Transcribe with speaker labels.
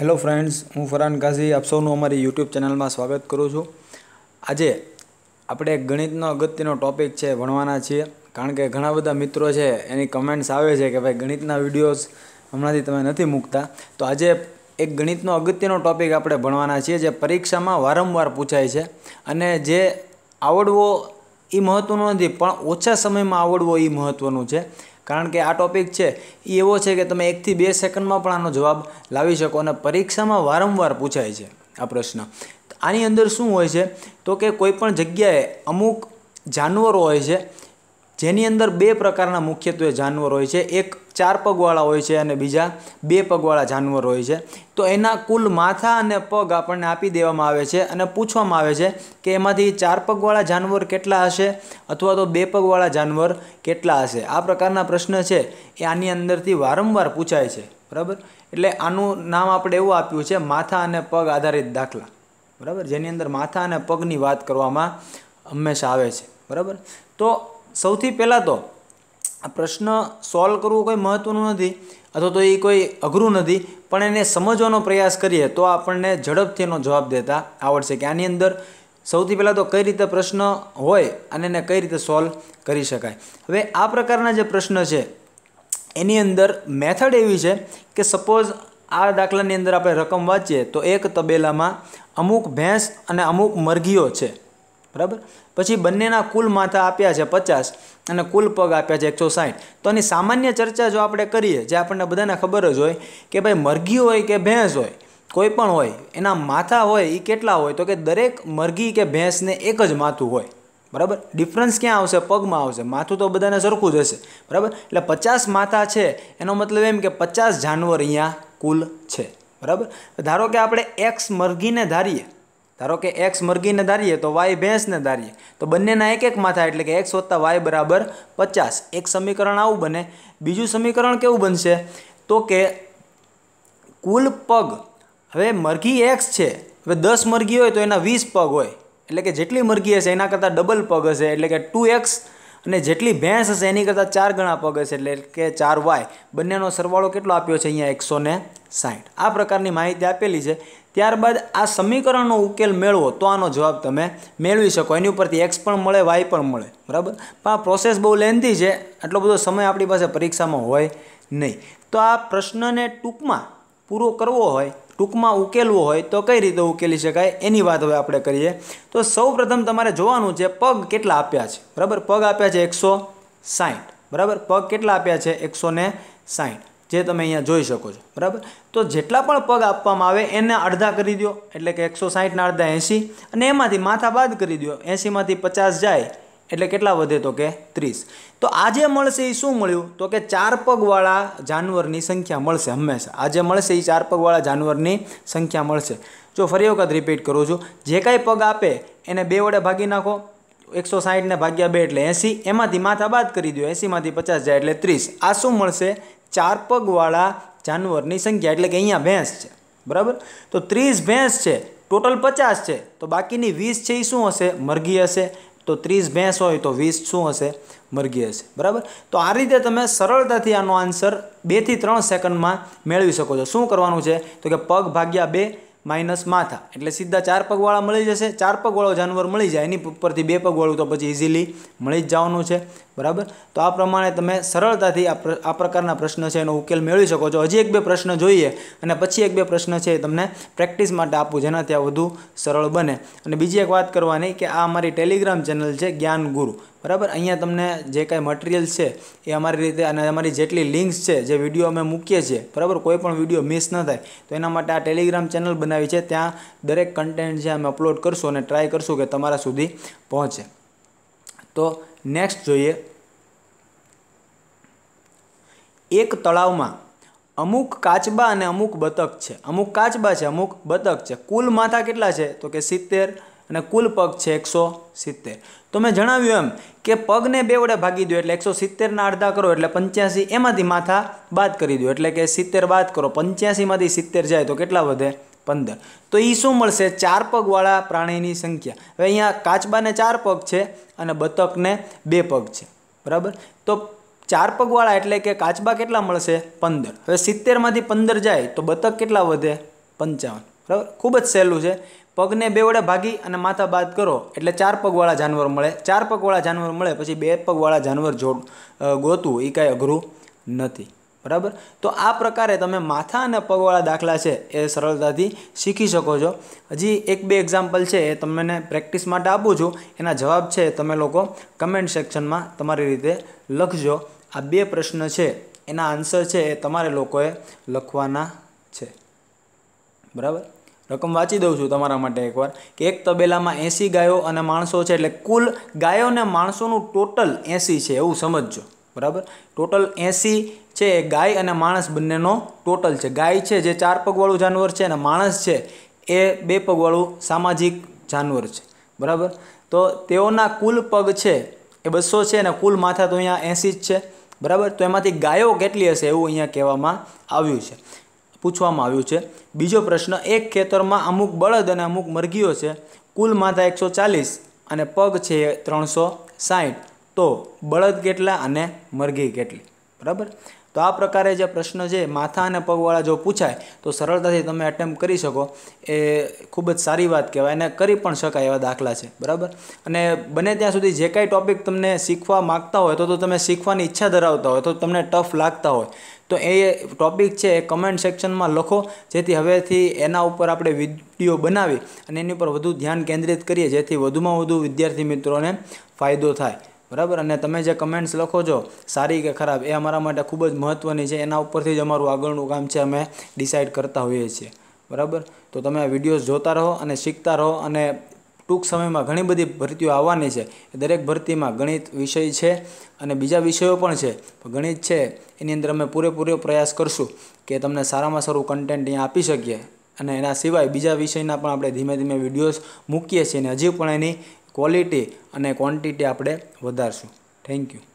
Speaker 1: hello friends હું ફરહાન ગાઝી આપ સૌનું અમારી યુટ્યુબ ચેનલમાં સ્વાગત કરું છું આજે આપણે ગણિતનો અગત્યનો ટોપિક છે ભણવાના છીએ કારણ કે ઘણા બધા મિત્રો છે એની કમેન્ટ્સ આવે છે કે ભાઈ ગણિતના વિડીયોઝ હમણાંથી તમે નથી મૂકતા તો આજે એક ગણિતનો અગત્યનો ટૉપિક આપણે ભણવાના છીએ જે પરીક્ષામાં વારંવાર પૂછાય છે અને જે આવડવો એ મહત્ત્વનું નથી પણ ઓછા સમયમાં આવડવો એ મહત્ત્વનું છે કારણ કે આ ટોપિક છે એ એવો છે કે તમે એકથી બે સેકન્ડમાં પણ આનો જવાબ લાવી શકો અને પરીક્ષામાં વારંવાર પૂછાય છે આ પ્રશ્ન આની અંદર શું હોય છે તો કે કોઈ પણ જગ્યાએ અમુક જાનવરો હોય છે જેની અંદર બે પ્રકારના મુખ્યત્વે જાનવર હોય છે એક ચાર પગવાળા હોય છે અને બીજા બે પગવાળા જાનવર હોય છે તો એના કુલ માથા અને પગ આપણને આપી દેવામાં આવે છે અને પૂછવામાં આવે છે કે એમાંથી ચાર પગવાળા જાનવર કેટલા હશે અથવા તો બે પગવાળા જાનવર કેટલા હશે આ પ્રકારના પ્રશ્ન છે એ આની અંદરથી વારંવાર પૂછાય છે બરાબર એટલે આનું નામ આપણે એવું આપ્યું છે માથા અને પગ આધારિત દાખલા બરાબર જેની અંદર માથા અને પગની વાત કરવામાં હંમેશા આવે છે બરાબર તો સૌથી પહેલાં તો આ પ્રશ્ન સોલ્વ કરવો કોઈ મહત્ત્વનું નથી અથવા તો એ કોઈ અઘરું નથી પણ એને સમજવાનો પ્રયાસ કરીએ તો આપણને ઝડપથી એનો જવાબ દેતા આવડશે કે આની અંદર સૌથી પહેલાં તો કઈ રીતે પ્રશ્ન હોય અને એને કઈ રીતે સોલ્વ કરી શકાય હવે આ પ્રકારના જે પ્રશ્ન છે એની અંદર મેથડ એવી છે કે સપોઝ આ દાખલાની અંદર આપણે રકમ વાંચીએ તો એક તબેલામાં અમુક ભેંસ અને અમુક મરઘીઓ છે બરાબર પછી બંનેના કુલ માથા આપ્યા છે પચાસ અને કુલ પગ આપ્યા છે એકસો સાહીઠ તો એની સામાન્ય ચર્ચા જો આપણે કરીએ જે આપણને બધાને ખબર જ હોય કે ભાઈ મરઘી હોય કે ભેંસ હોય કોઈ પણ હોય એના માથા હોય એ કેટલા હોય તો કે દરેક મરઘી કે ભેંસને એક જ માથું હોય બરાબર ડિફરન્સ ક્યાં આવશે પગમાં આવશે માથું તો બધાને સરખું જ હશે બરાબર એટલે પચાસ માથા છે એનો મતલબ એમ કે પચાસ જાનવર અહીંયા કુલ છે બરાબર ધારો કે આપણે એક્સ મરઘીને ધારીએ ધારો કે એક્સ મરઘીને ધારીએ તો વાય ભેંસને ધારીએ તો બંનેના એક એક માથા એટલે કે એક્સ વત્તા વાય બરાબર પચાસ એક સમીકરણ આવું બને બીજું સમીકરણ કેવું બનશે તો કે કુલ પગ હવે મરઘી એક્સ છે હવે દસ મરઘી હોય તો એના વીસ પગ હોય એટલે કે જેટલી મરઘી હશે એના કરતાં ડબલ પગ હશે એટલે કે ટુ એક્સ અને જેટલી ભેંસ હશે એની કરતાં ચાર ગણા પગ હશે એટલે કે ચાર વાય બંનેનો સરવાળો કેટલો આપ્યો છે અહીંયા એકસો ને સાઠ આ પ્રકારની માહિતી આપેલી છે ત્યારબાદ આ સમીકરણનો ઉકેલ મેળવો તો આનો જવાબ તમે મેળવી શકો એની ઉપરથી એક્સ પણ મળે વાય પણ મળે બરાબર પણ આ પ્રોસેસ બહુ લેન્ધી છે આટલો બધો સમય આપણી પાસે પરીક્ષામાં હોય નહીં તો આ પ્રશ્નને ટૂંકમાં પૂરો કરવો હોય ટૂંકમાં ઉકેલવો હોય તો કઈ રીતે ઉકેલી શકાય એની વાત હવે આપણે કરીએ તો સૌપ્રથમ તમારે જોવાનું છે પગ કેટલા આપ્યા છે બરાબર પગ આપ્યા છે એકસો સાઠ બરાબર પગ કેટલા આપ્યા છે એકસો ને સાઠ જે તમે અહીંયા જોઈ શકો છો બરાબર તો જેટલા પણ પગ આપવામાં આવે એને અડધા કરી દો એટલે કે એકસો સાહીઠના અડધા એંસી અને એમાંથી માથા બાદ કરી દો એંસીમાંથી પચાસ જાય એટલે કેટલા વધે તો કે ત્રીસ તો આજે મળશે એ શું મળ્યું તો કે ચાર પગવાળા જાનવરની સંખ્યા મળશે હંમેશા આજે મળશે એ ચાર પગવાળા જાનવરની સંખ્યા મળશે જો ફરી વખત રિપીટ કરું છું જે કાંઈ પગ આપે એને બે વડે ભાગી નાખો એકસો સાહીઠને ભાગ્યા બે એટલે એંસી એમાંથી માથા બાદ કરી દો એંસીમાંથી પચાસ જાય એટલે ત્રીસ આ શું મળશે ચાર પગવાળા જાનવરની સંખ્યા એટલે કે અહીંયા ભેંસ છે બરાબર તો ત્રીસ ભેંસ છે ટોટલ પચાસ છે તો બાકીની વીસ છે એ શું હશે મરઘી હશે તો ત્રીસ ભેંસ હોય તો વીસ શું હશે મરઘી હશે બરાબર તો આ રીતે તમે સરળતાથી આનો આન્સર બેથી ત્રણ સેકન્ડમાં મેળવી શકો છો શું કરવાનું છે તો કે પગ ભાગ્યા બે માઇનસ માથા એટલે સીધા ચાર પગવાળા મળી જશે ચાર પગવાળો જાનવર મળી જાય એની ઉપરથી બે પગવાળું તો પછી ઇઝીલી મળી જ જવાનું છે બરાબર તો આ પ્રમાણે તમે સરળતાથી આ પ્રકારના પ્રશ્ન છે એનો ઉકેલ મેળવી શકો છો હજી એક બે પ્રશ્ન જોઈએ અને પછી એક બે પ્રશ્ન છે એ તમને પ્રેક્ટિસ માટે આપું જેનાથી આ વધુ સરળ બને અને બીજી એક વાત કરવાની કે આ અમારી ટેલિગ્રામ ચેનલ છે જ્ઞાન ગુરુ બરાબર અહીંયા તમને જે કાંઈ મટિરિયલ છે એ અમારી રીતે અને અમારી જેટલી લિંક્સ છે જે વિડીયો અમે મૂકીએ છીએ બરાબર કોઈ પણ વિડીયો મિસ ન થાય તો એના માટે આ ટેલિગ્રામ ચેનલ બનાવી છે ત્યાં દરેક કન્ટેન્ટ જે અમે અપલોડ કરશું અને ટ્રાય કરશું કે તમારા સુધી પહોંચે તો નેક્સ્ટ જોઈએ એક તળાવમાં અમુક કાચબા અને અમુક બતક છે અમુક કાચબા છે અમુક બતક છે કુલ માથા કેટલા છે તો કે સિત્તેર અને કુલ પગ છે એકસો સિત્તેર તો મેં જણાવ્યું એમ કે પગને બે વડે ભાગી દો એટલે એકસો સિત્તેરના અડધા કરો એટલે પંચ્યાસી એમાંથી માથા બાદ કરી દો એટલે કે સિત્તેર બાદ કરો પંચ્યાસીમાંથી સિત્તેર જાય તો કેટલા વધે પંદર તો એ શું મળશે ચાર પગવાળા પ્રાણીની સંખ્યા હવે અહીંયા કાચબાને ચાર પગ છે અને બતકને બે પગ છે બરાબર તો ચાર પગવાળા એટલે કે કાચબા કેટલા મળશે પંદર હવે સિત્તેરમાંથી પંદર જાય તો બતક કેટલા વધે પંચાવન બરાબર ખૂબ જ સહેલું છે પગને બે વડે ભાગી અને માથા બાદ કરો એટલે ચાર પગવાળા જાનવર મળે ચાર પગવાળા જાનવર મળે પછી બે પગવાળા જાનવર જોડ ગોતવું એ કાંઈ અઘરું નથી બરાબર તો આ પ્રકારે તમે માથા અને પગવાળા દાખલા છે એ સરળતાથી શીખી શકો છો હજી એક બે એક્ઝામ્પલ છે એ તમને પ્રેક્ટિસ માટે આપું છું એના જવાબ છે તમે લોકો કમેન્ટ સેક્શનમાં તમારી રીતે લખજો આ બે પ્રશ્ન છે એના આન્સર છે એ તમારે લોકોએ લખવાના છે બરાબર રકમ વાંચી દઉં છું તમારા માટે એકવાર કે એક તબેલામાં એંસી ગાયો અને માણસો છે એટલે કુલ ગાયો અને માણસોનું ટોટલ એંસી છે એવું સમજજો બરાબર ટોટલ એંસી છે એ ગાય અને માણસ બંનેનો ટોટલ છે ગાય છે જે ચાર પગવાળું જાનવર છે અને માણસ છે એ બે પગવાળું સામાજિક જાનવર છે બરાબર તો તેઓના કુલ પગ છે એ બસો છે અને કુલ માથા તો અહીંયા એંસી જ છે બરાબર તો એમાંથી ગાયો કેટલી હશે એવું અહીંયા કહેવામાં આવ્યું છે પૂછવામાં આવ્યું છે બીજો પ્રશ્ન એક ખેતરમાં અમુક બળદ અને અમુક મરઘીઓ છે કુલ માથા એકસો ચાલીસ અને પગ છે ત્રણસો સાહીઠ તો બળદ કેટલા અને મરઘી કેટલી બરાબર તો આ પ્રકારે જે પ્રશ્ન છે માથા અને પગવાળા જો પૂછાય તો સરળતાથી તમે એટેમ્પ કરી શકો એ ખૂબ જ સારી વાત કહેવાય અને કરી પણ શકાય એવા દાખલા છે બરાબર અને બને ત્યાં સુધી જે કાંઈ ટૉપિક તમને શીખવા માગતા હોય તો તો તમે શીખવાની ઈચ્છા ધરાવતા હોય તો તમને ટફ લાગતા હોય તો એ ટૉપિક છે એ કમેન્ટ સેક્શનમાં લખો જેથી હવેથી એના ઉપર આપણે વિડીયો બનાવી અને એની ઉપર વધુ ધ્યાન કેન્દ્રિત કરીએ જેથી વધુમાં વધુ વિદ્યાર્થી મિત્રોને ફાયદો થાય બરાબર અને તમે જે કમેન્ટ્સ લખો છો સારી કે ખરાબ એ અમારા માટે ખૂબ જ મહત્ત્વની છે એના ઉપરથી જ અમારું આગળનું કામ છે અમે ડિસાઇડ કરતા હોઈએ છીએ બરાબર તો તમે આ વિડીયોઝ જોતા રહો અને શીખતા રહો અને ટૂંક સમયમાં ઘણી બધી ભરતીઓ આવવાની છે દરેક ભરતીમાં ગણિત વિષય છે અને બીજા વિષયો પણ છે ગણિત છે એની અંદર અમે પૂરેપૂરો પ્રયાસ કરશું કે તમને સારામાં સારું કન્ટેન્ટ અહીંયા આપી શકીએ અને એના સિવાય બીજા વિષયના પણ આપણે ધીમે ધીમે વિડીયોઝ મૂકીએ છીએ અને હજી પણ એની ક્વોલિટી અને ક્વોન્ટિટી આપણે વધારશું થેન્ક યુ